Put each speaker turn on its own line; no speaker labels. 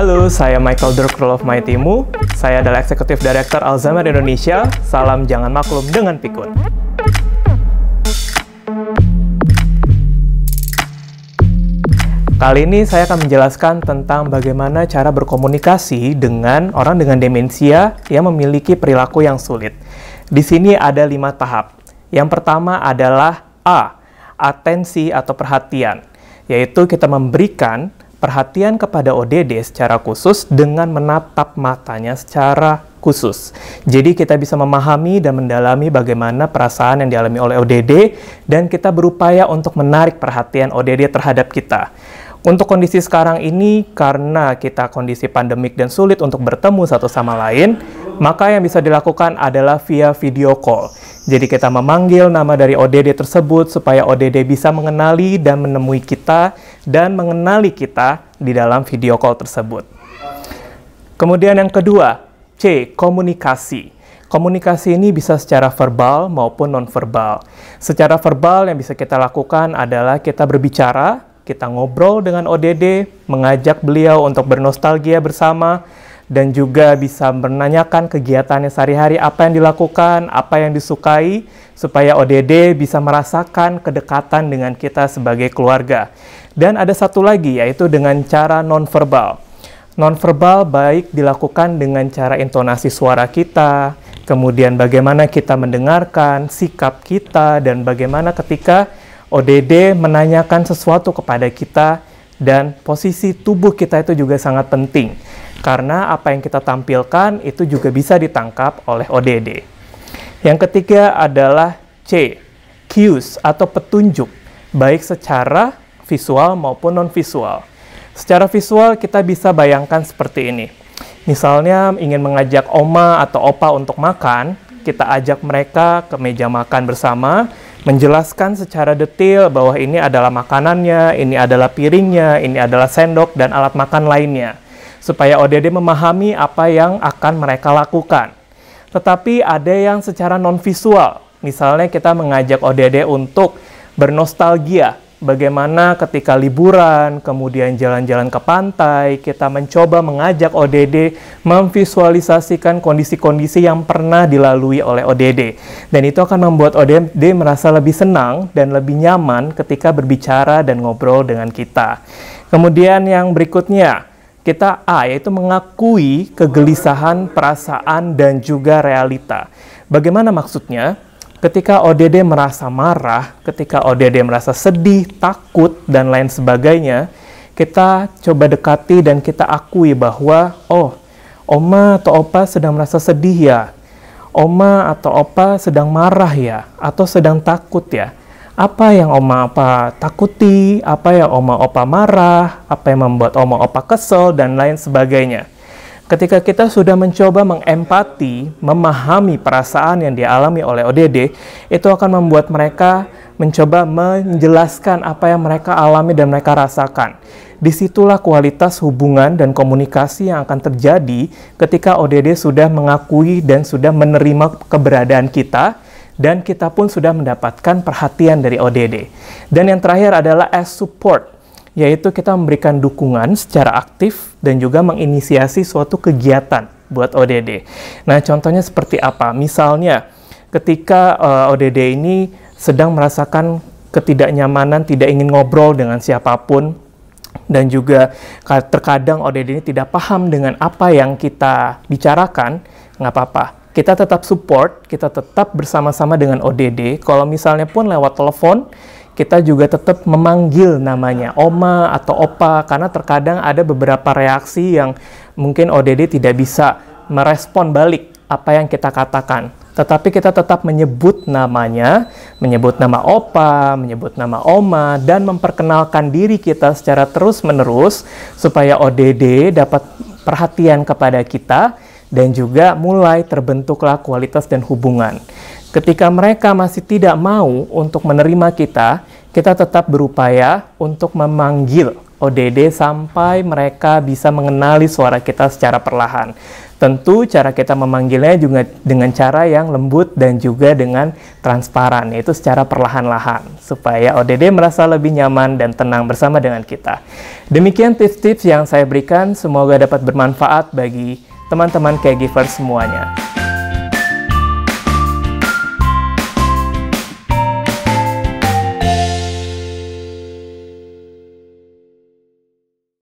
Halo, saya Michael Durkrul of My Timu. Saya adalah Eksekutif Director Alzheimer Indonesia. Salam jangan maklum dengan pikun. Kali ini saya akan menjelaskan tentang bagaimana cara berkomunikasi dengan orang dengan demensia yang memiliki perilaku yang sulit. Di sini ada lima tahap. Yang pertama adalah A, atensi atau perhatian, yaitu kita memberikan perhatian kepada ODD secara khusus dengan menatap matanya secara khusus. Jadi kita bisa memahami dan mendalami bagaimana perasaan yang dialami oleh ODD dan kita berupaya untuk menarik perhatian ODD terhadap kita. Untuk kondisi sekarang ini, karena kita kondisi pandemik dan sulit untuk bertemu satu sama lain, maka yang bisa dilakukan adalah via video call. Jadi kita memanggil nama dari ODD tersebut supaya ODD bisa mengenali dan menemui kita dan mengenali kita di dalam video call tersebut. Kemudian yang kedua, C. Komunikasi. Komunikasi ini bisa secara verbal maupun nonverbal. Secara verbal yang bisa kita lakukan adalah kita berbicara, kita ngobrol dengan ODD, mengajak beliau untuk bernostalgia bersama, dan juga bisa menanyakan kegiatannya sehari-hari, apa yang dilakukan, apa yang disukai, supaya ODD bisa merasakan kedekatan dengan kita sebagai keluarga. Dan ada satu lagi, yaitu dengan cara nonverbal. Nonverbal baik dilakukan dengan cara intonasi suara kita, kemudian bagaimana kita mendengarkan, sikap kita, dan bagaimana ketika ODD menanyakan sesuatu kepada kita, dan posisi tubuh kita itu juga sangat penting karena apa yang kita tampilkan itu juga bisa ditangkap oleh ODD. Yang ketiga adalah C, cues atau petunjuk, baik secara visual maupun non-visual. Secara visual kita bisa bayangkan seperti ini. Misalnya ingin mengajak oma atau opa untuk makan, kita ajak mereka ke meja makan bersama, menjelaskan secara detail bahwa ini adalah makanannya, ini adalah piringnya, ini adalah sendok, dan alat makan lainnya supaya ODD memahami apa yang akan mereka lakukan. Tetapi ada yang secara non-visual, misalnya kita mengajak ODD untuk bernostalgia, bagaimana ketika liburan, kemudian jalan-jalan ke pantai, kita mencoba mengajak ODD memvisualisasikan kondisi-kondisi yang pernah dilalui oleh ODD. Dan itu akan membuat ODD merasa lebih senang dan lebih nyaman ketika berbicara dan ngobrol dengan kita. Kemudian yang berikutnya, kita A yaitu mengakui kegelisahan, perasaan dan juga realita. Bagaimana maksudnya? Ketika ODD merasa marah, ketika ODD merasa sedih, takut dan lain sebagainya, kita coba dekati dan kita akui bahwa oh, oma atau opa sedang merasa sedih ya. Oma atau opa sedang marah ya atau sedang takut ya apa yang oma apa takuti, apa yang oma opa marah, apa yang membuat oma opa kesel, dan lain sebagainya. Ketika kita sudah mencoba mengempati, memahami perasaan yang dialami oleh ODD, itu akan membuat mereka mencoba menjelaskan apa yang mereka alami dan mereka rasakan. Disitulah kualitas hubungan dan komunikasi yang akan terjadi ketika ODD sudah mengakui dan sudah menerima keberadaan kita, dan kita pun sudah mendapatkan perhatian dari ODD. Dan yang terakhir adalah as support, yaitu kita memberikan dukungan secara aktif dan juga menginisiasi suatu kegiatan buat ODD. Nah, contohnya seperti apa? Misalnya, ketika uh, eh, ODD ini sedang merasakan ketidaknyamanan, tidak ingin ngobrol dengan siapapun, dan juga terkadang ODD ini tidak paham dengan apa yang kita bicarakan, nggak apa-apa kita tetap support, kita tetap bersama-sama dengan ODD. Kalau misalnya pun lewat telepon, kita juga tetap memanggil namanya oma atau opa karena terkadang ada beberapa reaksi yang mungkin ODD tidak bisa merespon balik apa yang kita katakan. Tetapi kita tetap menyebut namanya, menyebut nama opa, menyebut nama oma dan memperkenalkan diri kita secara terus-menerus supaya ODD dapat perhatian kepada kita dan juga mulai terbentuklah kualitas dan hubungan. Ketika mereka masih tidak mau untuk menerima kita, kita tetap berupaya untuk memanggil ODD sampai mereka bisa mengenali suara kita secara perlahan. Tentu cara kita memanggilnya juga dengan cara yang lembut dan juga dengan transparan, yaitu secara perlahan-lahan, supaya ODD merasa lebih nyaman dan tenang bersama dengan kita. Demikian tips-tips yang saya berikan, semoga dapat bermanfaat bagi teman-teman caregiver semuanya.